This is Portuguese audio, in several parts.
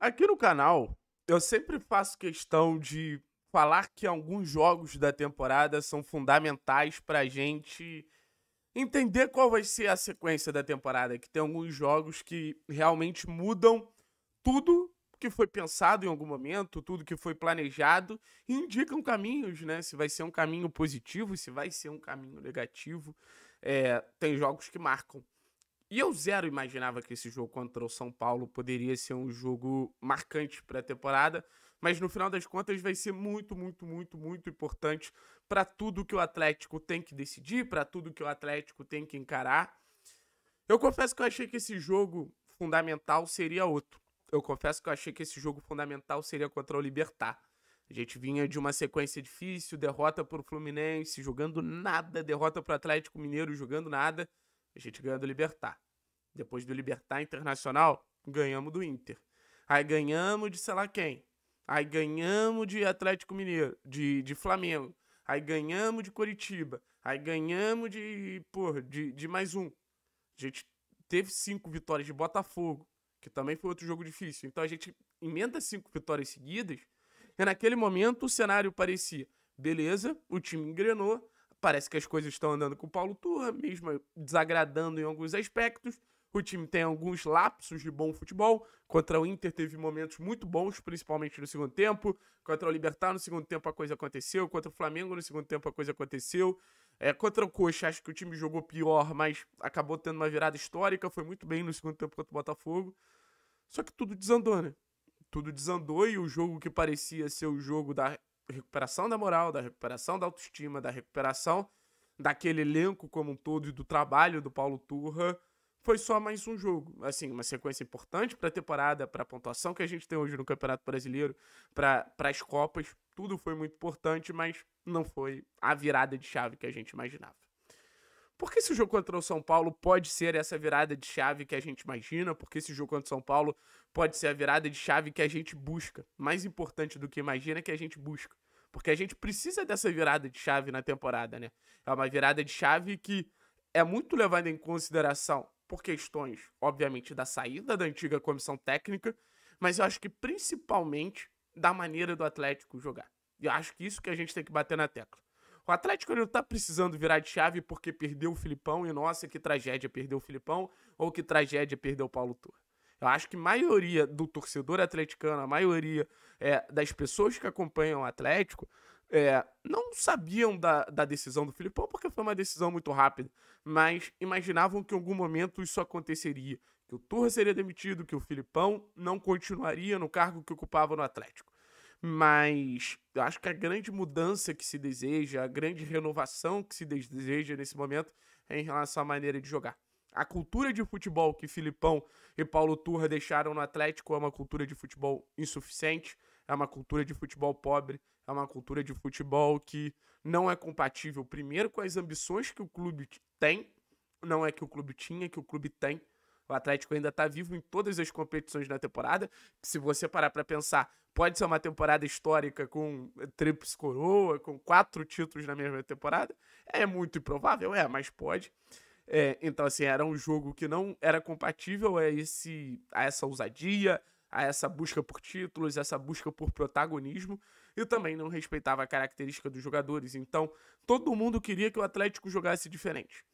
Aqui no canal, eu sempre faço questão de falar que alguns jogos da temporada são fundamentais a gente entender qual vai ser a sequência da temporada, que tem alguns jogos que realmente mudam tudo que foi pensado em algum momento, tudo que foi planejado, e indicam caminhos, né? Se vai ser um caminho positivo, se vai ser um caminho negativo. É, tem jogos que marcam. E eu zero imaginava que esse jogo contra o São Paulo poderia ser um jogo marcante para a temporada, mas no final das contas vai ser muito, muito, muito, muito importante para tudo que o Atlético tem que decidir, para tudo que o Atlético tem que encarar. Eu confesso que eu achei que esse jogo fundamental seria outro. Eu confesso que eu achei que esse jogo fundamental seria contra o Libertar. A gente vinha de uma sequência difícil, derrota para o Fluminense, jogando nada, derrota para o Atlético Mineiro, jogando nada. A gente ganha do Libertar. Depois do Libertar Internacional, ganhamos do Inter. Aí ganhamos de sei lá quem. Aí ganhamos de Atlético Mineiro, de, de Flamengo. Aí ganhamos de Curitiba. Aí ganhamos de, porra, de, de mais um. A gente teve cinco vitórias de Botafogo, que também foi outro jogo difícil. Então a gente emenda cinco vitórias seguidas. E naquele momento o cenário parecia: beleza, o time engrenou, Parece que as coisas estão andando com o Paulo Turra, mesmo desagradando em alguns aspectos. O time tem alguns lapsos de bom futebol. Contra o Inter teve momentos muito bons, principalmente no segundo tempo. Contra o Libertar no segundo tempo a coisa aconteceu. Contra o Flamengo no segundo tempo a coisa aconteceu. É, contra o Coxa, acho que o time jogou pior, mas acabou tendo uma virada histórica. Foi muito bem no segundo tempo contra o Botafogo. Só que tudo desandou, né? Tudo desandou e o jogo que parecia ser o jogo da recuperação da moral, da recuperação da autoestima, da recuperação daquele elenco como um todo e do trabalho do Paulo Turra, foi só mais um jogo. Assim, uma sequência importante para a temporada, para a pontuação que a gente tem hoje no Campeonato Brasileiro, para as Copas, tudo foi muito importante, mas não foi a virada de chave que a gente imaginava. Por que esse jogo contra o São Paulo pode ser essa virada de chave que a gente imagina? Por que esse jogo contra o São Paulo pode ser a virada de chave que a gente busca? Mais importante do que imagina é que a gente busca. Porque a gente precisa dessa virada de chave na temporada, né? É uma virada de chave que é muito levada em consideração por questões, obviamente, da saída da antiga comissão técnica, mas eu acho que principalmente da maneira do Atlético jogar. E eu acho que isso que a gente tem que bater na tecla. O Atlético não tá precisando virar de chave porque perdeu o Filipão e nossa, que tragédia perdeu o Filipão ou que tragédia perdeu o Paulo Torre. Eu acho que a maioria do torcedor atleticano, a maioria é, das pessoas que acompanham o Atlético, é, não sabiam da, da decisão do Filipão, porque foi uma decisão muito rápida, mas imaginavam que em algum momento isso aconteceria, que o Turra seria demitido, que o Filipão não continuaria no cargo que ocupava no Atlético. Mas eu acho que a grande mudança que se deseja, a grande renovação que se deseja nesse momento é em relação à maneira de jogar. A cultura de futebol que Filipão e Paulo Turra deixaram no Atlético é uma cultura de futebol insuficiente, é uma cultura de futebol pobre, é uma cultura de futebol que não é compatível, primeiro, com as ambições que o clube tem, não é que o clube tinha, que o clube tem. O Atlético ainda está vivo em todas as competições na temporada. Se você parar para pensar, pode ser uma temporada histórica com trips coroa, com quatro títulos na mesma temporada. É muito improvável, é, mas pode. É, então, assim, era um jogo que não era compatível a, esse, a essa ousadia, a essa busca por títulos, essa busca por protagonismo, e também não respeitava a característica dos jogadores. Então, todo mundo queria que o Atlético jogasse diferente.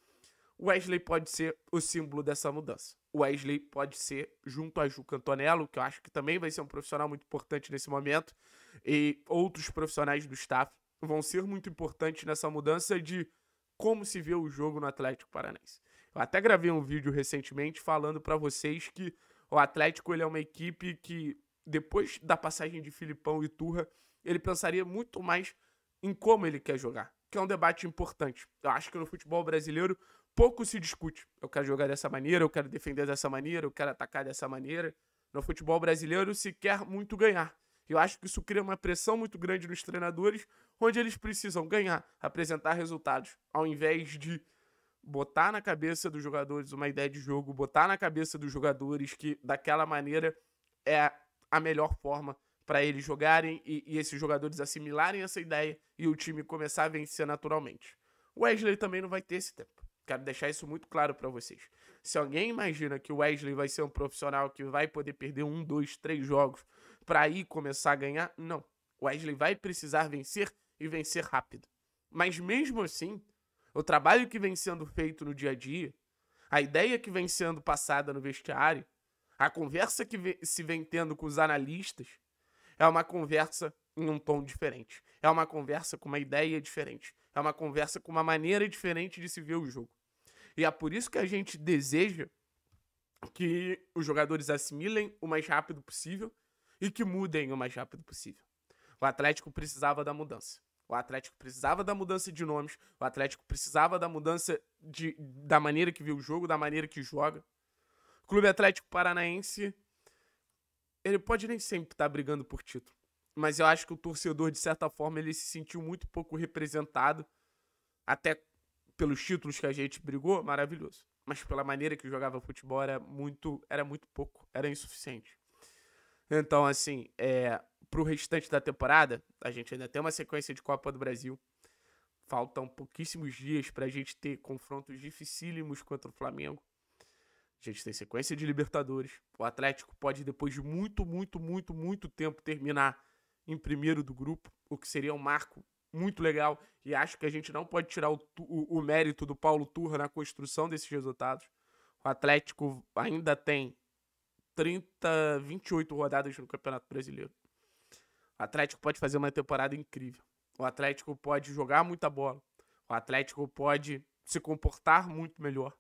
Wesley pode ser o símbolo dessa mudança. Wesley pode ser, junto a Ju Cantonello, que eu acho que também vai ser um profissional muito importante nesse momento, e outros profissionais do staff vão ser muito importantes nessa mudança de como se vê o jogo no Atlético Paranaense. Eu até gravei um vídeo recentemente falando para vocês que o Atlético ele é uma equipe que, depois da passagem de Filipão e Turra, ele pensaria muito mais em como ele quer jogar, que é um debate importante. Eu acho que no futebol brasileiro pouco se discute. Eu quero jogar dessa maneira, eu quero defender dessa maneira, eu quero atacar dessa maneira. No futebol brasileiro se quer muito ganhar. Eu acho que isso cria uma pressão muito grande nos treinadores, onde eles precisam ganhar, apresentar resultados, ao invés de botar na cabeça dos jogadores uma ideia de jogo, botar na cabeça dos jogadores que daquela maneira é a melhor forma para eles jogarem e, e, esses jogadores assimilarem essa ideia e o time começar a vencer naturalmente. Wesley também não vai ter esse tempo. Quero deixar isso muito claro para vocês. Se alguém imagina que o Wesley vai ser um profissional que vai poder perder um, dois, três jogos para aí começar a ganhar, não. O Wesley vai precisar vencer e vencer rápido. Mas mesmo assim, o trabalho que vem sendo feito no dia a dia, a ideia que vem sendo passada no vestiário, a conversa que se vem tendo com os analistas, é uma conversa em um tom diferente. É uma conversa com uma ideia diferente. É uma conversa com uma maneira diferente de se ver o jogo. E é por isso que a gente deseja que os jogadores assimilem o mais rápido possível e que mudem o mais rápido possível. O Atlético precisava da mudança. O Atlético precisava da mudança de nomes, o Atlético precisava da mudança de, da maneira que viu o jogo, da maneira que joga. O Clube Atlético Paranaense, ele pode nem sempre estar tá brigando por título, mas eu acho que o torcedor, de certa forma, ele se sentiu muito pouco representado, até pelos títulos que a gente brigou, maravilhoso. Mas pela maneira que jogava futebol era muito, era muito pouco, era insuficiente. Então, assim, é, pro restante da temporada, a gente ainda tem uma sequência de Copa do Brasil. Faltam pouquíssimos dias para a gente ter confrontos dificílimos contra o Flamengo. A gente tem sequência de Libertadores. O Atlético pode, depois de muito, muito, muito, muito tempo, terminar em primeiro do grupo, o que seria um marco muito legal e acho que a gente não pode tirar o, o, o mérito do Paulo Turra na construção desses resultados. O Atlético ainda tem 30, 28 rodadas no Campeonato Brasileiro. O Atlético pode fazer uma temporada incrível. O Atlético pode jogar muita bola. O Atlético pode se comportar muito melhor.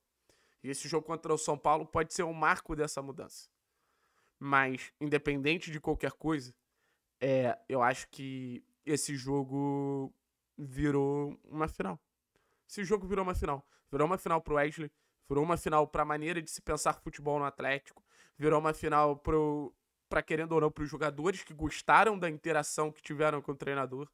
E esse jogo contra o São Paulo pode ser um marco dessa mudança. Mas, independente de qualquer coisa, é, eu acho que esse jogo virou uma final. Esse jogo virou uma final. Virou uma final pro Wesley, virou uma final pra maneira de se pensar futebol no Atlético, virou uma final pro, pra querendo ou não, pros jogadores que gostaram da interação que tiveram com o treinador.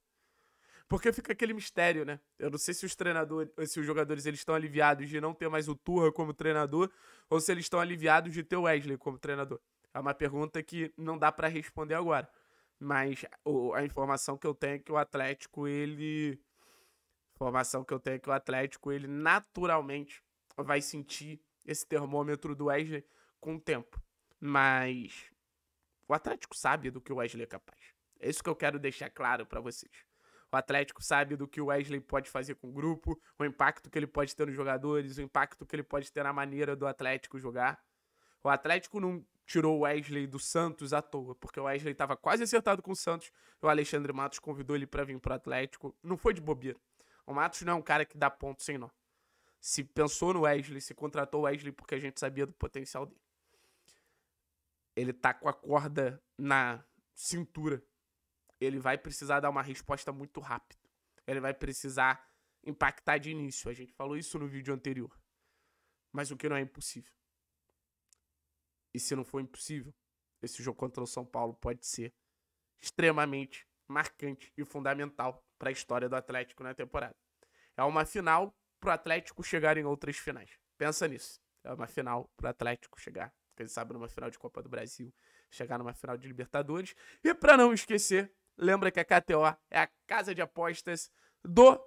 Porque fica aquele mistério, né? Eu não sei se os treinadores, se os jogadores eles estão aliviados de não ter mais o Turra como treinador ou se eles estão aliviados de ter o Wesley como treinador. É uma pergunta que não dá para responder agora. Mas o, a informação que eu tenho é que o Atlético, ele. Informação que eu tenho é que o Atlético, ele naturalmente vai sentir esse termômetro do Wesley com o tempo. Mas o Atlético sabe do que o Wesley é capaz. É isso que eu quero deixar claro para vocês. O Atlético sabe do que o Wesley pode fazer com o grupo, o impacto que ele pode ter nos jogadores, o impacto que ele pode ter na maneira do Atlético jogar. O Atlético não tirou o Wesley do Santos à toa, porque o Wesley estava quase acertado com o Santos e o Alexandre Matos convidou ele para vir para o Atlético. Não foi de bobeira. O Matos não é um cara que dá ponto sem nó. Se pensou no Wesley, se contratou o Wesley porque a gente sabia do potencial dele. Ele tá com a corda na cintura. Ele vai precisar dar uma resposta muito rápida. Ele vai precisar impactar de início. A gente falou isso no vídeo anterior. Mas o que não é impossível. E se não for impossível, esse jogo contra o São Paulo pode ser extremamente marcante e fundamental para a história do Atlético na temporada. É uma final para o Atlético chegar em outras finais. Pensa nisso. É uma final para o Atlético chegar, quem sabe, numa final de Copa do Brasil, chegar numa final de Libertadores. E para não esquecer, lembra que a KTO é a casa de apostas do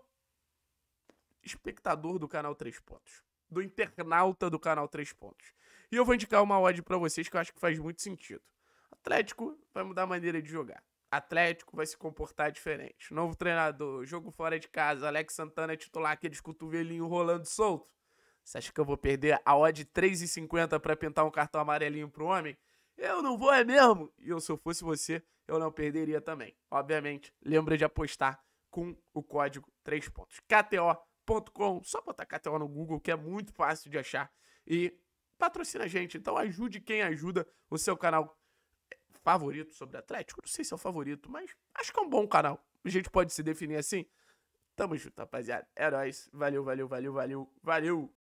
espectador do canal Três Pontos, do internauta do canal Três Pontos. E eu vou indicar uma odd para vocês que eu acho que faz muito sentido. Atlético vai mudar a maneira de jogar. Atlético vai se comportar diferente. Novo treinador, jogo fora de casa, Alex Santana é titular, aqueles cotovelinhos rolando solto. Você acha que eu vou perder a odd 3,50 para pintar um cartão amarelinho pro homem? Eu não vou, é mesmo? E eu, se eu fosse você, eu não perderia também. Obviamente, lembra de apostar com o código 3 pontos. KTO.com, só botar KTO no Google, que é muito fácil de achar. E patrocina a gente. Então ajude quem ajuda o seu canal favorito sobre Atlético. Não sei se é o favorito, mas acho que é um bom canal. A gente pode se definir assim. Tamo junto, rapaziada. É nóis. Valeu, valeu, valeu, valeu, valeu.